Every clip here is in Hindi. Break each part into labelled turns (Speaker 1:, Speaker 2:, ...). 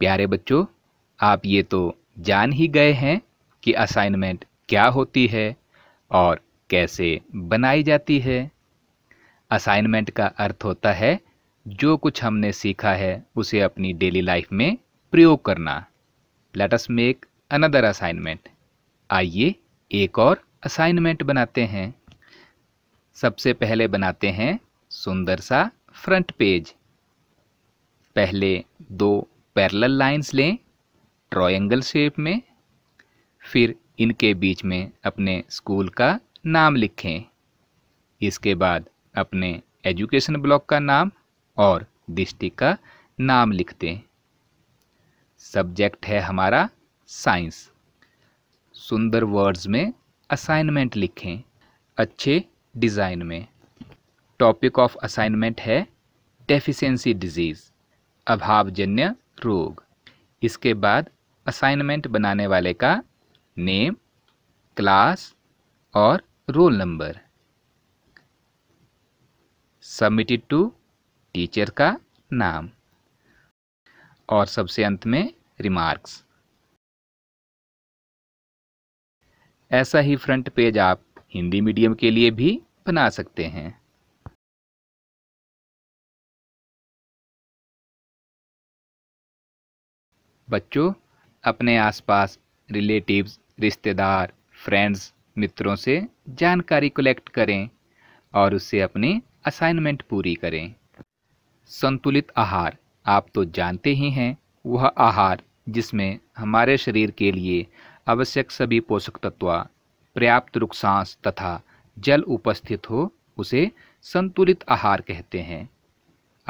Speaker 1: प्यारे बच्चों आप ये तो जान ही गए हैं कि असाइनमेंट क्या होती है और कैसे बनाई जाती है असाइनमेंट का अर्थ होता है जो कुछ हमने सीखा है उसे अपनी डेली लाइफ में प्रयोग करना let us make another assignment आइए एक और असाइनमेंट बनाते हैं सबसे पहले बनाते हैं सुंदर सा फ्रंट पेज पहले दो पैरेलल लाइंस लें ट्रायंगल शेप में फिर इनके बीच में अपने स्कूल का नाम लिखें इसके बाद अपने एजुकेशन ब्लॉक का नाम और डिस्ट्रिक्ट का नाम लिख दें सब्जेक्ट है हमारा साइंस सुंदर वर्ड्स में असाइनमेंट लिखें अच्छे डिज़ाइन में टॉपिक ऑफ असाइनमेंट है डेफिशिएंसी डिजीज़ अभावजन्य रोग इसके बाद असाइनमेंट बनाने वाले का नेम क्लास और roll number submitted to teacher का नाम और सबसे अंत में रिमार्क्स ऐसा ही फ्रंट पेज आप हिंदी मीडियम के लिए भी बना सकते हैं बच्चों अपने आसपास रिलेटिव्स रिश्तेदार फ्रेंड्स मित्रों से जानकारी कलेक्ट करें और उससे अपनी असाइनमेंट पूरी करें संतुलित आहार आप तो जानते ही हैं वह आहार जिसमें हमारे शरीर के लिए आवश्यक सभी पोषक तत्व पर्याप्त रुखसांस तथा जल उपस्थित हो उसे संतुलित आहार कहते हैं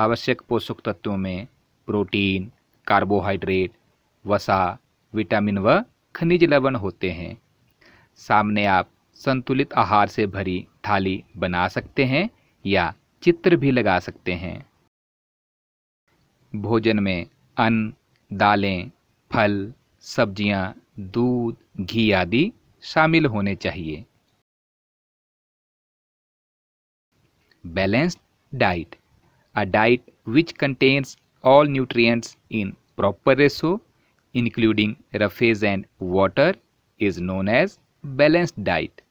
Speaker 1: आवश्यक पोषक तत्वों में प्रोटीन कार्बोहाइड्रेट वसा विटामिन व खनिज लवण होते हैं सामने आप संतुलित आहार से भरी थाली बना सकते हैं या चित्र भी लगा सकते हैं भोजन में अन्न दालें फल सब्जियां, दूध घी आदि शामिल होने चाहिए balanced diet a diet which contains all nutrient in proper ratio including roughage and water is known as balanced diet.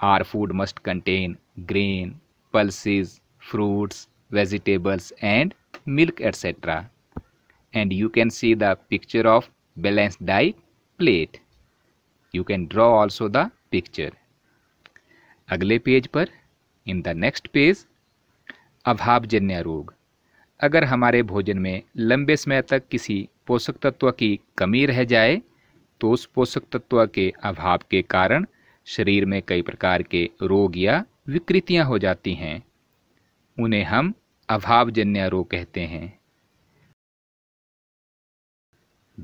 Speaker 1: Our food must contain grain, pulses, fruits, vegetables and milk etc. And you can see the picture of balanced diet plate. You can draw also the picture. अगले पेज पर इन द नेक्स्ट पेज अभावजन्य रोग अगर हमारे भोजन में लंबे समय तक किसी पोषक तत्व की कमी रह जाए तो उस पोषक तत्व के अभाव के कारण शरीर में कई प्रकार के रोग या विकृतियां हो जाती हैं उन्हें हम अभावजन्य रोग कहते हैं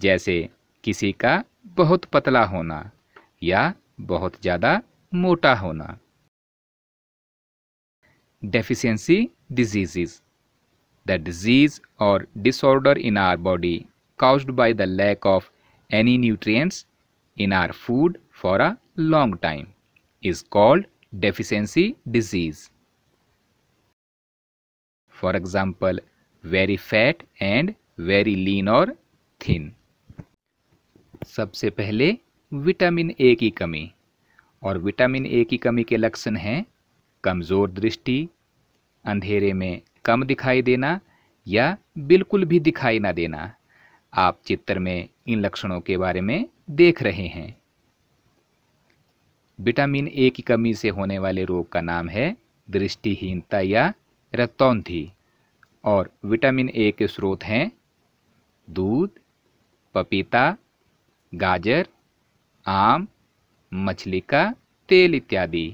Speaker 1: जैसे किसी का बहुत पतला होना या बहुत ज़्यादा मोटा होना deficiency diseases the disease or disorder in our body caused by the lack of any nutrients in our food for a long time is called deficiency disease. For example, very fat and very lean or thin. सबसे पहले विटामिन ए की कमी और विटामिन ए की कमी के लक्षण हैं कमज़ोर दृष्टि अंधेरे में कम दिखाई देना या बिल्कुल भी दिखाई ना देना आप चित्र में इन लक्षणों के बारे में देख रहे हैं विटामिन ए की कमी से होने वाले रोग का नाम है दृष्टिहीनता या रक्तौंधी और विटामिन ए के स्रोत हैं दूध पपीता गाजर आम मछली का तेल इत्यादि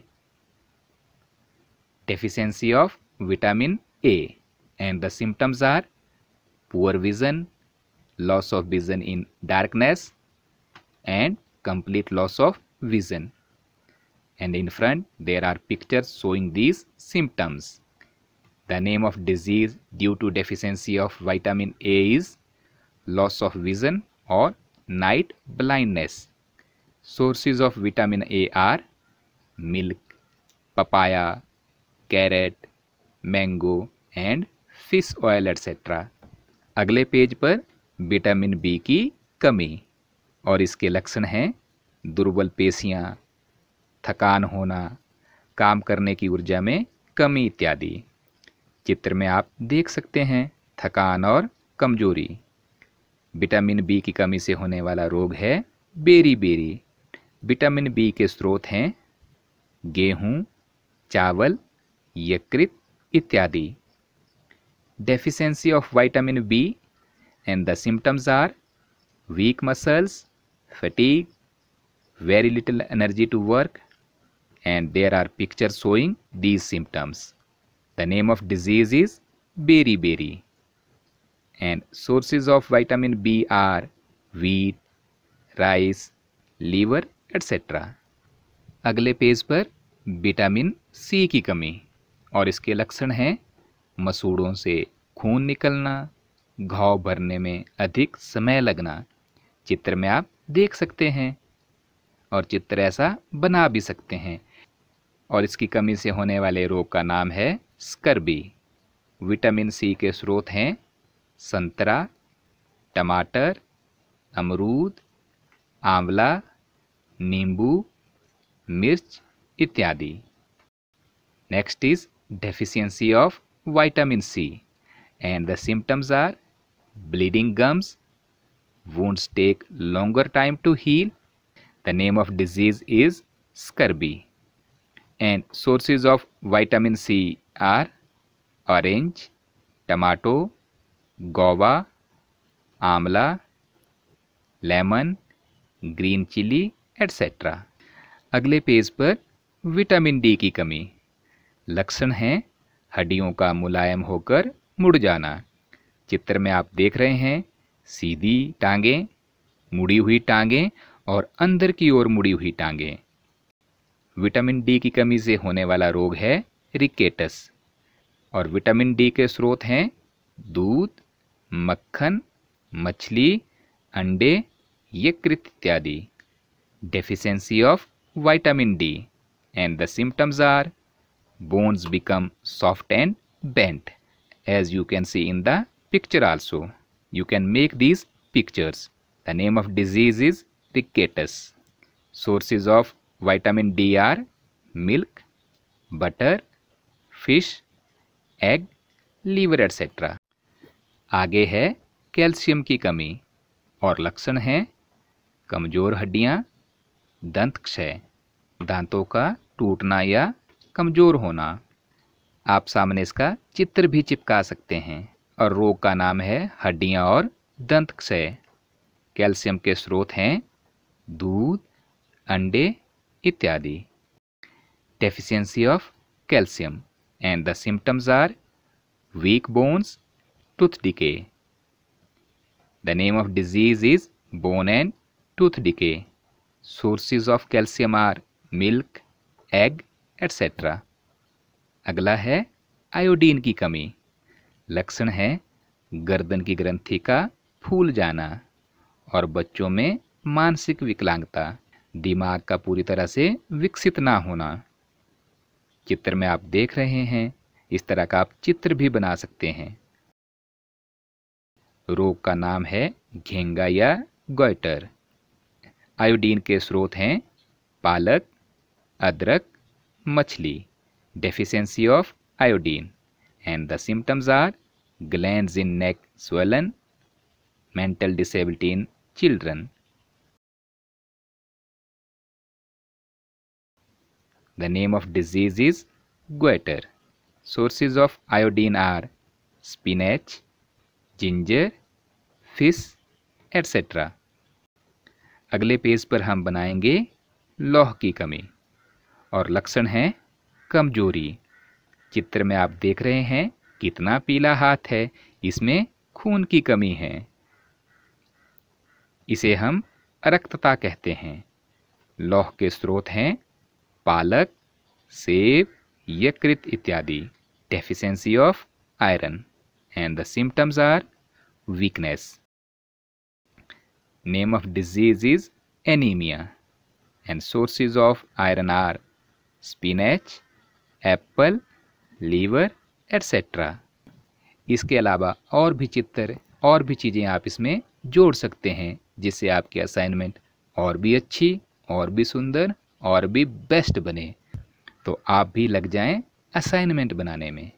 Speaker 1: deficiency of vitamin A and the symptoms are poor vision, loss of vision in darkness and complete loss of vision. And in front there are pictures showing these symptoms. The name of disease due to deficiency of vitamin A is loss of vision or night blindness. Sources of vitamin A are milk, papaya, carrot, mango, and fish oil etcetera अगले पेज पर विटामिन बी की कमी और इसके लक्षण हैं दुर्बल पेशियाँ थकान होना काम करने की ऊर्जा में कमी इत्यादि चित्र में आप देख सकते हैं थकान और कमजोरी विटामिन बी की कमी से होने वाला रोग है बेरी बेरी विटामिन बी के स्रोत हैं गेहूँ चावल यकृत इत्यादि deficiency of vitamin B and the symptoms are weak muscles, fatigue, very little energy to work and there are pictures showing these symptoms. The name of disease is beriberi and sources of vitamin B are wheat, rice, liver etc. अगले पेज पर विटामिन सी की कमी और इसके लक्षण हैं मसूड़ों से खून निकलना घाव भरने में अधिक समय लगना चित्र में आप देख सकते हैं और चित्र ऐसा बना भी सकते हैं और इसकी कमी से होने वाले रोग का नाम है स्कर्बी विटामिन सी के स्रोत हैं संतरा टमाटर अमरूद आंवला नींबू मिर्च इत्यादि next is deficiency of vitamin C. And the symptoms are bleeding gums, wounds take longer time to heal. The name of disease is scurvy. And sources of vitamin C are orange, tomato, guava, amla, lemon, green chili, etc. अगले पेज पर विटामिन डी की कमी लक्षण हैं हड्डियों का मुलायम होकर मुड़ जाना चित्र में आप देख रहे हैं सीधी टांगें मुड़ी हुई टांगें और अंदर की ओर मुड़ी हुई टांगें विटामिन डी की कमी से होने वाला रोग है रिकेटस और विटामिन डी के स्रोत हैं दूध मक्खन मछली अंडे यकृत इत्यादि deficiency of vitamin D and the symptoms are bones become soft and bent as you can see in the picture also. You can make these pictures. The name of disease is rickettsias Sources of vitamin D are milk, butter, fish, egg, liver etc आगे है कैल्शियम की कमी और लक्षण हैं कमज़ोर हड्डियाँ दंत क्षय दांतों का टूटना या कमज़ोर होना आप सामने इसका चित्र भी चिपका सकते हैं और रोग का नाम है हड्डियाँ और दंत क्षय कैल्शियम के स्रोत हैं दूध अंडे इत्यादि deficiency of calcium and the symptoms are weak bones tooth decay the name of disease is bone and tooth decay sources of calcium are milk egg etcetera अगला है आयोडीन की कमी लक्षण है गर्दन की ग्रंथि का फूल जाना और बच्चों में मानसिक विकलांगता दिमाग का पूरी तरह से विकसित ना होना चित्र में आप देख रहे हैं इस तरह का आप चित्र भी बना सकते हैं रोग का नाम है घेंगा या गोइटर आयोडीन के स्रोत हैं पालक अदरक मछली deficiency of iodine and the symptoms are gland in neck swollen mental disability in children the name of disease is goitre sources of iodine are spinach ginger fish etcetera अगले पेज पर हम बनाएंगे लौह की कमी और लक्षण हैं कमजोरी चित्र में आप देख रहे हैं कितना पीला हाथ है इसमें खून की कमी है इसे हम अरक्तता कहते हैं लौह के स्रोत हैं पालक सेब यकृत इत्यादि deficiency of iron and the symptoms are weakness name of disease is anaemia and sources of iron are spinach apple liver etcetera इसके अलावा और भी चित्र और भी चीज़ें आप इसमें जोड़ सकते हैं जिससे आपकी असाइनमेंट और भी अच्छी और भी सुंदर और भी बेस्ट बने तो आप भी लग जाएं असाइनमेंट बनाने में